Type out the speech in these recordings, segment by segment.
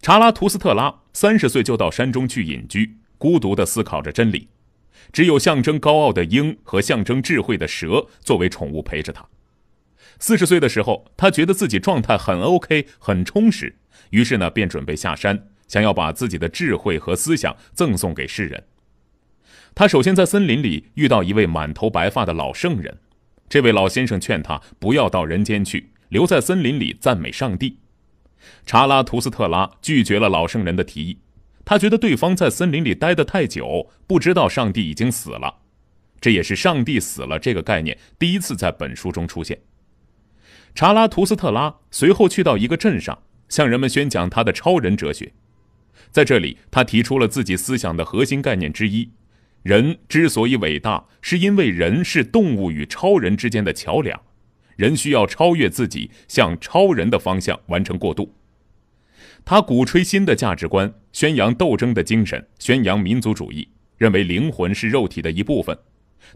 查拉图斯特拉三十岁就到山中去隐居，孤独地思考着真理。只有象征高傲的鹰和象征智慧的蛇作为宠物陪着他。四十岁的时候，他觉得自己状态很 OK，很充实，于是呢便准备下山，想要把自己的智慧和思想赠送给世人。他首先在森林里遇到一位满头白发的老圣人，这位老先生劝他不要到人间去，留在森林里赞美上帝。查拉图斯特拉拒绝了老圣人的提议，他觉得对方在森林里待得太久，不知道上帝已经死了。这也是“上帝死了”这个概念第一次在本书中出现。查拉图斯特拉随后去到一个镇上，向人们宣讲他的超人哲学。在这里，他提出了自己思想的核心概念之一：人之所以伟大，是因为人是动物与超人之间的桥梁。人需要超越自己，向超人的方向完成过渡。他鼓吹新的价值观，宣扬斗争的精神，宣扬民族主义，认为灵魂是肉体的一部分。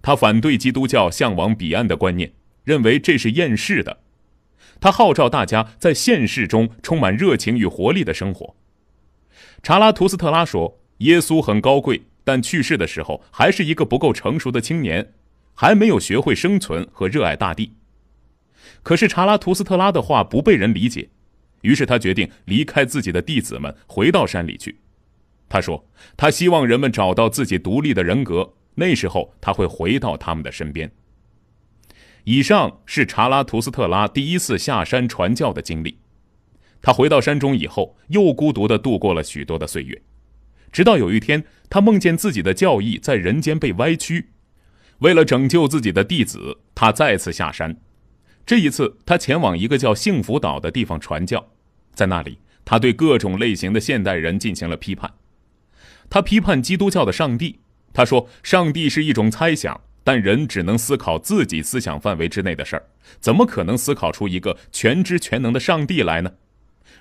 他反对基督教向往彼岸的观念，认为这是厌世的。他号召大家在现世中充满热情与活力的生活。查拉图斯特拉说：“耶稣很高贵，但去世的时候还是一个不够成熟的青年，还没有学会生存和热爱大地。”可是查拉图斯特拉的话不被人理解，于是他决定离开自己的弟子们，回到山里去。他说：“他希望人们找到自己独立的人格，那时候他会回到他们的身边。”以上是查拉图斯特拉第一次下山传教的经历。他回到山中以后，又孤独地度过了许多的岁月。直到有一天，他梦见自己的教义在人间被歪曲，为了拯救自己的弟子，他再次下山。这一次，他前往一个叫“幸福岛”的地方传教，在那里，他对各种类型的现代人进行了批判。他批判基督教的上帝，他说：“上帝是一种猜想，但人只能思考自己思想范围之内的事儿，怎么可能思考出一个全知全能的上帝来呢？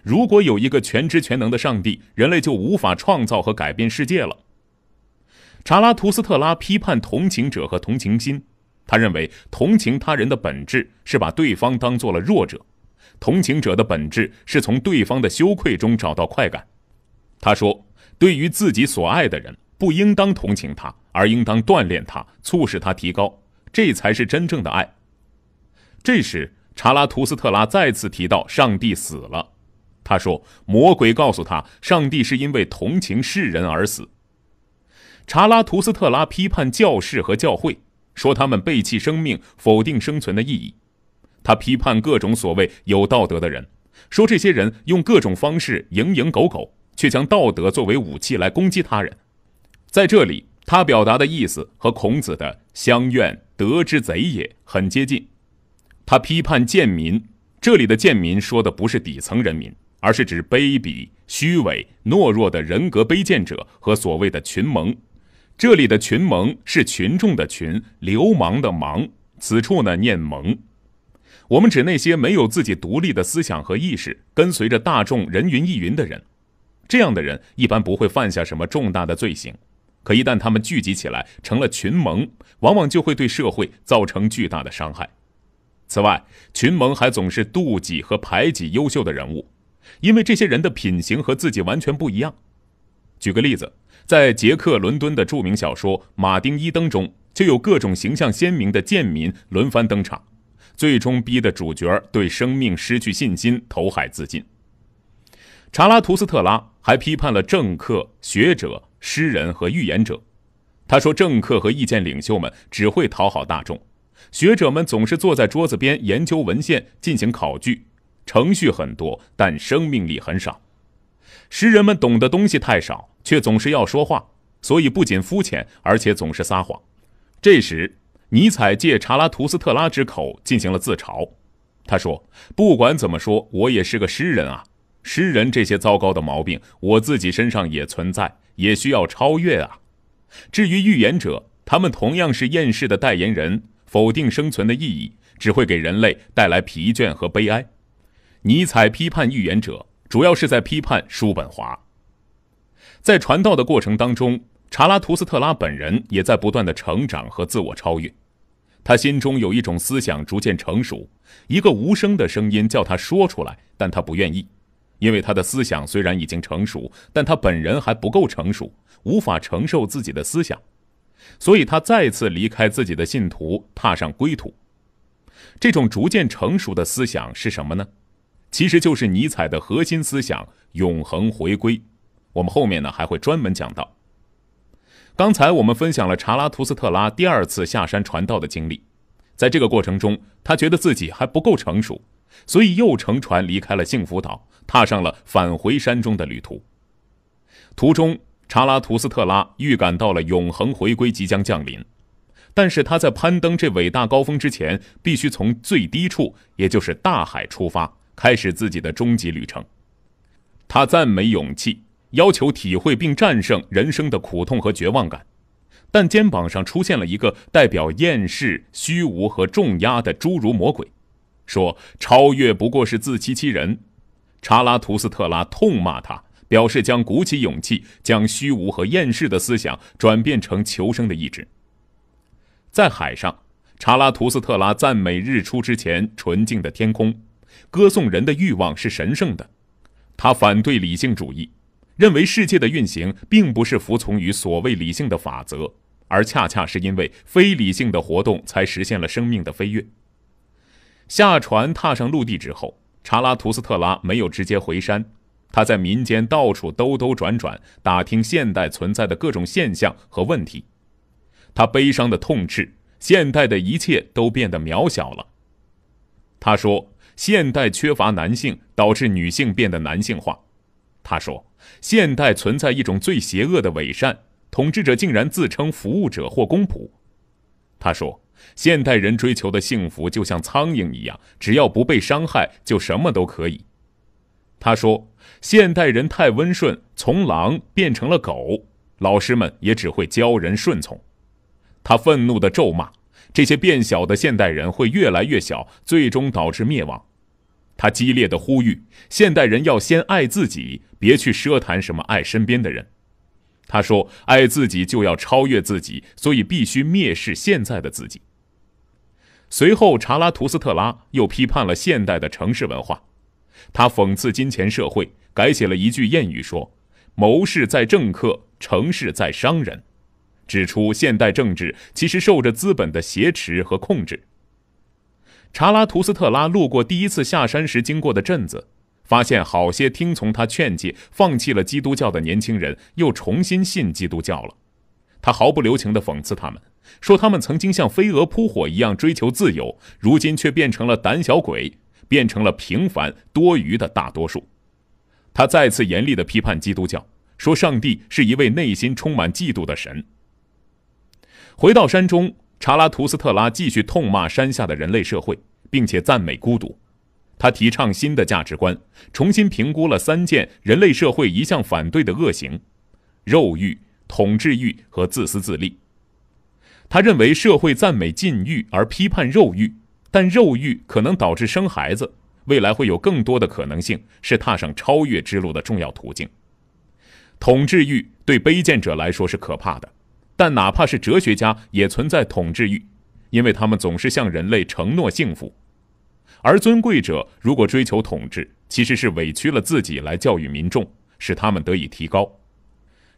如果有一个全知全能的上帝，人类就无法创造和改变世界了。”查拉图斯特拉批判同情者和同情心。他认为同情他人的本质是把对方当做了弱者，同情者的本质是从对方的羞愧中找到快感。他说：“对于自己所爱的人，不应当同情他，而应当锻炼他，促使他提高，这才是真正的爱。”这时，查拉图斯特拉再次提到上帝死了。他说：“魔鬼告诉他，上帝是因为同情世人而死。”查拉图斯特拉批判教士和教会。说他们背弃生命，否定生存的意义。他批判各种所谓有道德的人，说这些人用各种方式蝇营狗苟，却将道德作为武器来攻击他人。在这里，他表达的意思和孔子的“相怨得之贼”也很接近。他批判贱民，这里的贱民说的不是底层人民，而是指卑鄙、虚伪、懦弱的人格卑贱者和所谓的群盟这里的“群盟是群众的“群”，流氓的“氓”，此处呢念“盟。我们指那些没有自己独立的思想和意识，跟随着大众人云亦云的人。这样的人一般不会犯下什么重大的罪行，可一旦他们聚集起来成了群盟，往往就会对社会造成巨大的伤害。此外，群盟还总是妒忌和排挤优秀的人物，因为这些人的品行和自己完全不一样。举个例子。在捷克伦敦的著名小说《马丁·伊登》中，就有各种形象鲜明的贱民轮番登场，最终逼得主角对生命失去信心，投海自尽。查拉图斯特拉还批判了政客、学者、诗人和预言者。他说，政客和意见领袖们只会讨好大众；学者们总是坐在桌子边研究文献，进行考据，程序很多，但生命力很少。诗人们懂的东西太少，却总是要说话，所以不仅肤浅，而且总是撒谎。这时，尼采借查拉图斯特拉之口进行了自嘲。他说：“不管怎么说，我也是个诗人啊！诗人这些糟糕的毛病，我自己身上也存在，也需要超越啊！”至于预言者，他们同样是厌世的代言人，否定生存的意义，只会给人类带来疲倦和悲哀。尼采批判预言者。主要是在批判叔本华。在传道的过程当中，查拉图斯特拉本人也在不断的成长和自我超越。他心中有一种思想逐渐成熟，一个无声的声音叫他说出来，但他不愿意，因为他的思想虽然已经成熟，但他本人还不够成熟，无法承受自己的思想，所以他再次离开自己的信徒，踏上归途。这种逐渐成熟的思想是什么呢？其实就是尼采的核心思想——永恒回归。我们后面呢还会专门讲到。刚才我们分享了查拉图斯特拉第二次下山传道的经历，在这个过程中，他觉得自己还不够成熟，所以又乘船离开了幸福岛，踏上了返回山中的旅途。途中，查拉图斯特拉预感到了永恒回归即将降临，但是他在攀登这伟大高峰之前，必须从最低处，也就是大海出发。开始自己的终极旅程，他赞美勇气，要求体会并战胜人生的苦痛和绝望感，但肩膀上出现了一个代表厌世、虚无和重压的侏儒魔鬼，说超越不过是自欺欺人。查拉图斯特拉痛骂他，表示将鼓起勇气，将虚无和厌世的思想转变成求生的意志。在海上，查拉图斯特拉赞美日出之前纯净的天空。歌颂人的欲望是神圣的，他反对理性主义，认为世界的运行并不是服从于所谓理性的法则，而恰恰是因为非理性的活动才实现了生命的飞跃。下船踏上陆地之后，查拉图斯特拉没有直接回山，他在民间到处兜兜转转，打听现代存在的各种现象和问题。他悲伤的痛斥现代的一切都变得渺小了。他说。现代缺乏男性，导致女性变得男性化。他说：“现代存在一种最邪恶的伪善，统治者竟然自称服务者或公仆。”他说：“现代人追求的幸福就像苍蝇一样，只要不被伤害，就什么都可以。”他说：“现代人太温顺，从狼变成了狗。老师们也只会教人顺从。”他愤怒地咒骂。这些变小的现代人会越来越小，最终导致灭亡。他激烈的呼吁现代人要先爱自己，别去奢谈什么爱身边的人。他说：“爱自己就要超越自己，所以必须蔑视现在的自己。”随后，查拉图斯特拉又批判了现代的城市文化。他讽刺金钱社会，改写了一句谚语说：“谋事在政客，成事在商人。”指出，现代政治其实受着资本的挟持和控制。查拉图斯特拉路过第一次下山时经过的镇子，发现好些听从他劝诫、放弃了基督教的年轻人又重新信基督教了。他毫不留情地讽刺他们，说他们曾经像飞蛾扑火一样追求自由，如今却变成了胆小鬼，变成了平凡多余的大多数。他再次严厉地批判基督教，说上帝是一位内心充满嫉妒的神。回到山中，查拉图斯特拉继续痛骂山下的人类社会，并且赞美孤独。他提倡新的价值观，重新评估了三件人类社会一向反对的恶行：肉欲、统治欲和自私自利。他认为社会赞美禁欲而批判肉欲，但肉欲可能导致生孩子，未来会有更多的可能性是踏上超越之路的重要途径。统治欲对卑贱者来说是可怕的。但哪怕是哲学家也存在统治欲，因为他们总是向人类承诺幸福。而尊贵者如果追求统治，其实是委屈了自己来教育民众，使他们得以提高。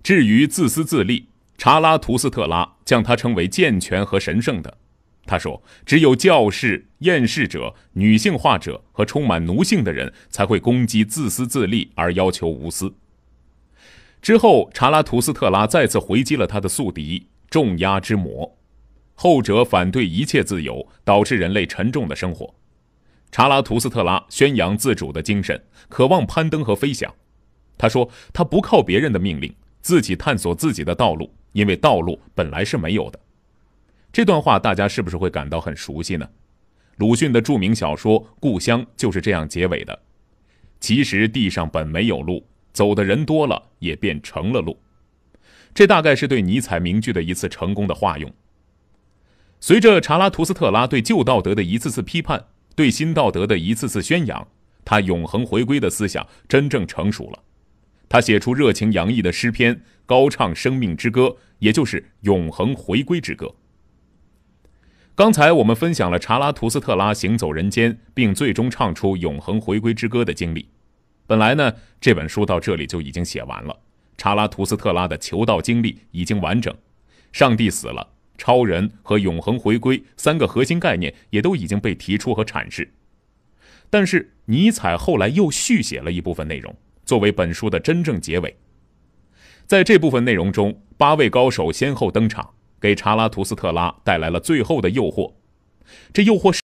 至于自私自利，查拉图斯特拉将他称为健全和神圣的。他说：“只有教士、厌世者、女性化者和充满奴性的人才会攻击自私自利，而要求无私。”之后，查拉图斯特拉再次回击了他的宿敌——重压之魔。后者反对一切自由，导致人类沉重的生活。查拉图斯特拉宣扬自主的精神，渴望攀登和飞翔。他说：“他不靠别人的命令，自己探索自己的道路，因为道路本来是没有的。”这段话大家是不是会感到很熟悉呢？鲁迅的著名小说《故乡》就是这样结尾的：“其实地上本没有路。”走的人多了，也便成了路。这大概是对尼采名句的一次成功的化用。随着查拉图斯特拉对旧道德的一次次批判，对新道德的一次次宣扬，他永恒回归的思想真正成熟了。他写出热情洋溢的诗篇，高唱生命之歌，也就是永恒回归之歌。刚才我们分享了查拉图斯特拉行走人间，并最终唱出永恒回归之歌的经历。本来呢，这本书到这里就已经写完了，查拉图斯特拉的求道经历已经完整，上帝死了，超人和永恒回归三个核心概念也都已经被提出和阐释。但是尼采后来又续写了一部分内容，作为本书的真正结尾。在这部分内容中，八位高手先后登场，给查拉图斯特拉带来了最后的诱惑。这诱惑是。